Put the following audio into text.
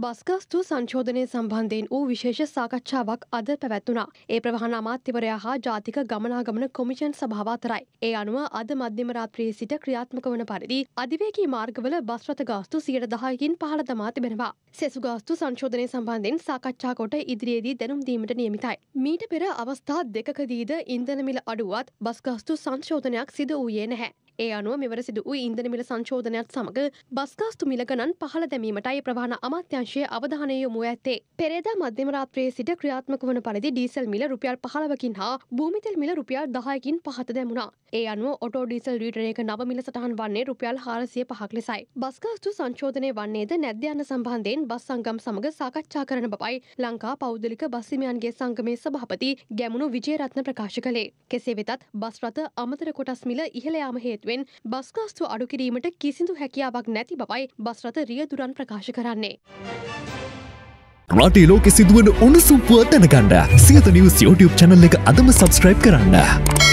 බස්ගස්තු සංශෝධනය සම්බන්ධයෙන් වූ විශේෂ සාකච්ඡාවක් අද පැවැත්වුණා. ඒ ප්‍රවාහන අමාත්‍යවරයා හා ජාතික ගමනාගමන කොමිෂන් සභාව අතරයි. ඒ අනුව අද මධ්‍යම රාත්‍රියේ සිට ක්‍රියාත්මක වන පරිදි අධිවේගී මාර්ගවල බස් රථ ගාස්තු 10%කින් පහළ දමා තිබෙනවා. සෙසු ගාස්තු සංශෝධනය සම්බන්ධයෙන් සාකච්ඡා කොට ඉදිරියේදී දැනුම් දීමට නියමිතයි. මීට පෙර අවස්ථා දෙකකදීද ඉන්ධන මිල අඩුවත් බස් ගාස්තු සංශෝධනයක් සිදු වූයේ නැහැ. ඒ අනුව මෙවර සිදු වූ ඉන්ධන මිල සංශෝධනයත් සමග බස්ගාස්තු මිල ගණන් පහළ දැමීමටයි ප්‍රධාන අමාත්‍යංශය අවධානය යොමු ඇත්තේ. පෙරේදා මධ්‍යම රාත්‍රියේ සිට ක්‍රියාත්මක වන පරිදි ඩීසල් මිල රුපියල් 15කින් හා භූමිතෙල් මිල රුපියල් 10කින් පහත දැමුණා. ඒ අනුව ඔටෝ ඩීසල් ලීටරයක නව මිල සටහන් වන්නේ රුපියල් 400 පහක් ලෙසයි. බස්ගාස්තු සංශෝධනය වන්නේද නැද්ද යන සම්බන්ධයෙන් බස් සංගම් සමග සාකච්ඡා කරන බවයි ලංකා පෞද්ගලික බස් හිමියන්ගේ සංගමේ සභාපති ගැමුණු විජේරත්න ප්‍රකාශ කළේ. කෙසේ වෙතත් බස් රථ අමතර කොටස් මිල ඉහළ යාම හේතුවෙන් වෙනුවෙන් බස්ගාස්තු අඩුකිරීමට කිසිදු හැකියාවක් නැති බවයි බස්රත රියදුරන් ප්‍රකාශ කරන්නේ. රටේ ලෝකෙ සිදුවන උණුසුම්පුව දැනගන්න සියත නිවස් YouTube channel එක අදම subscribe කරන්න.